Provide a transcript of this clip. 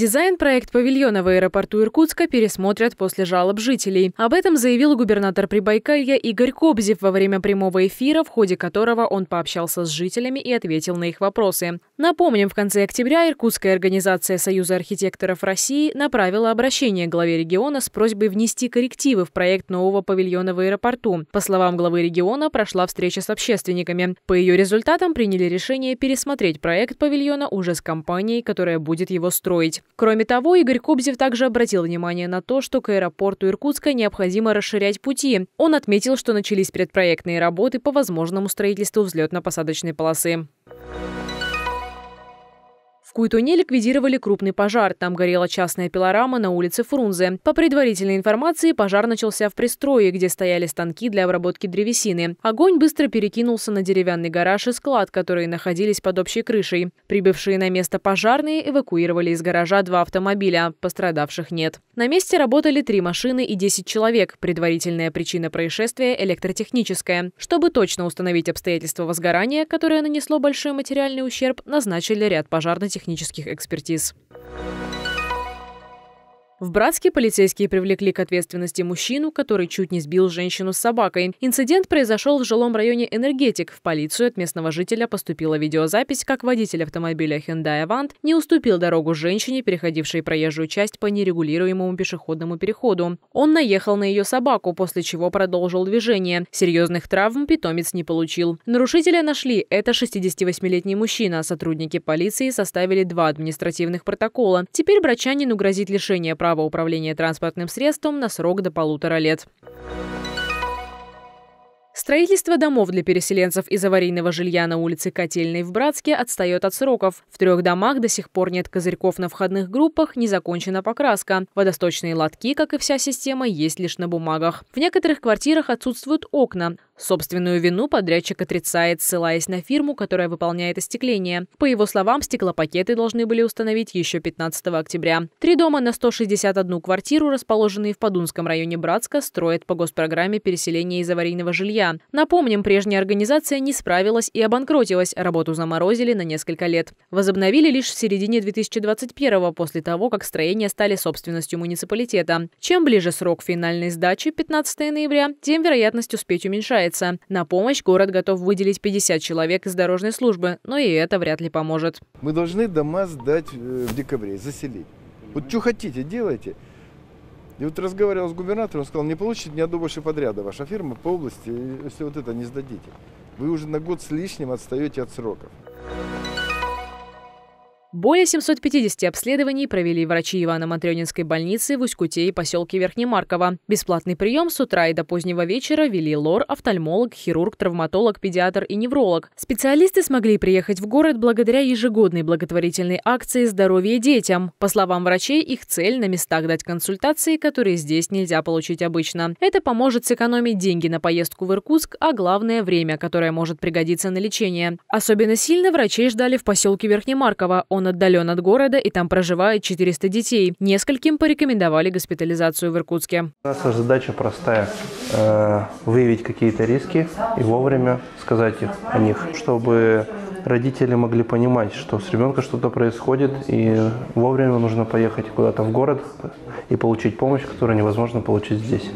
Дизайн-проект павильона в аэропорту Иркутска пересмотрят после жалоб жителей. Об этом заявил губернатор Прибайкалья Игорь Кобзев во время прямого эфира, в ходе которого он пообщался с жителями и ответил на их вопросы. Напомним, в конце октября Иркутская организация Союза архитекторов России направила обращение главе региона с просьбой внести коррективы в проект нового павильона в аэропорту. По словам главы региона, прошла встреча с общественниками. По ее результатам приняли решение пересмотреть проект павильона уже с компанией, которая будет его строить. Кроме того, Игорь Кобзев также обратил внимание на то, что к аэропорту Иркутска необходимо расширять пути. Он отметил, что начались предпроектные работы по возможному строительству взлетно-посадочной полосы. В Куйтуне ликвидировали крупный пожар. Там горела частная пилорама на улице Фрунзе. По предварительной информации, пожар начался в пристрое, где стояли станки для обработки древесины. Огонь быстро перекинулся на деревянный гараж и склад, которые находились под общей крышей. Прибывшие на место пожарные эвакуировали из гаража два автомобиля. Пострадавших нет. На месте работали три машины и 10 человек. Предварительная причина происшествия – электротехническая. Чтобы точно установить обстоятельства возгорания, которое нанесло большой материальный ущерб, назначили ряд пожарно-технических технических экспертиз. В Братске полицейские привлекли к ответственности мужчину, который чуть не сбил женщину с собакой. Инцидент произошел в жилом районе «Энергетик». В полицию от местного жителя поступила видеозапись, как водитель автомобиля Hyundai Avant не уступил дорогу женщине, переходившей проезжую часть по нерегулируемому пешеходному переходу. Он наехал на ее собаку, после чего продолжил движение. Серьезных травм питомец не получил. Нарушителя нашли. Это 68-летний мужчина. Сотрудники полиции составили два административных протокола. Теперь брачанину грозит лишение права права управления транспортным средством на срок до полутора лет. Строительство домов для переселенцев из аварийного жилья на улице Котельной в Братске отстает от сроков. В трех домах до сих пор нет козырьков на входных группах, не закончена покраска. Водосточные лотки, как и вся система, есть лишь на бумагах. В некоторых квартирах отсутствуют окна. Собственную вину подрядчик отрицает, ссылаясь на фирму, которая выполняет остекление. По его словам, стеклопакеты должны были установить еще 15 октября. Три дома на 161 квартиру, расположенные в Подунском районе Братска, строят по госпрограмме переселения из аварийного жилья. Напомним, прежняя организация не справилась и обанкротилась, работу заморозили на несколько лет. Возобновили лишь в середине 2021 после того, как строения стали собственностью муниципалитета. Чем ближе срок финальной сдачи, 15 ноября, тем вероятность успеть уменьшается продолжается. На помощь город готов выделить 50 человек из дорожной службы, но и это вряд ли поможет. Мы должны дома сдать э, в декабре, заселить. Вот что хотите, делайте. И вот разговаривал с губернатором, он сказал, не получите ни одного больше подряда ваша фирма по области, если вот это не сдадите. Вы уже на год с лишним отстаете от сроков. Более 750 обследований провели врачи Ивана матрёнинской больницы в Усть-Куте и поселке Верхнемарково. Бесплатный прием с утра и до позднего вечера вели лор, офтальмолог, хирург, травматолог, педиатр и невролог. Специалисты смогли приехать в город благодаря ежегодной благотворительной акции «Здоровье детям». По словам врачей, их цель – на местах дать консультации, которые здесь нельзя получить обычно. Это поможет сэкономить деньги на поездку в Иркутск, а главное – время, которое может пригодиться на лечение. Особенно сильно врачей ждали в поселке Верхнемарково он отдален от города и там проживает 400 детей. Нескольким порекомендовали госпитализацию в Иркутске. Наша задача простая э, – выявить какие-то риски и вовремя сказать о них, чтобы родители могли понимать, что с ребенком что-то происходит, и вовремя нужно поехать куда-то в город и получить помощь, которую невозможно получить здесь.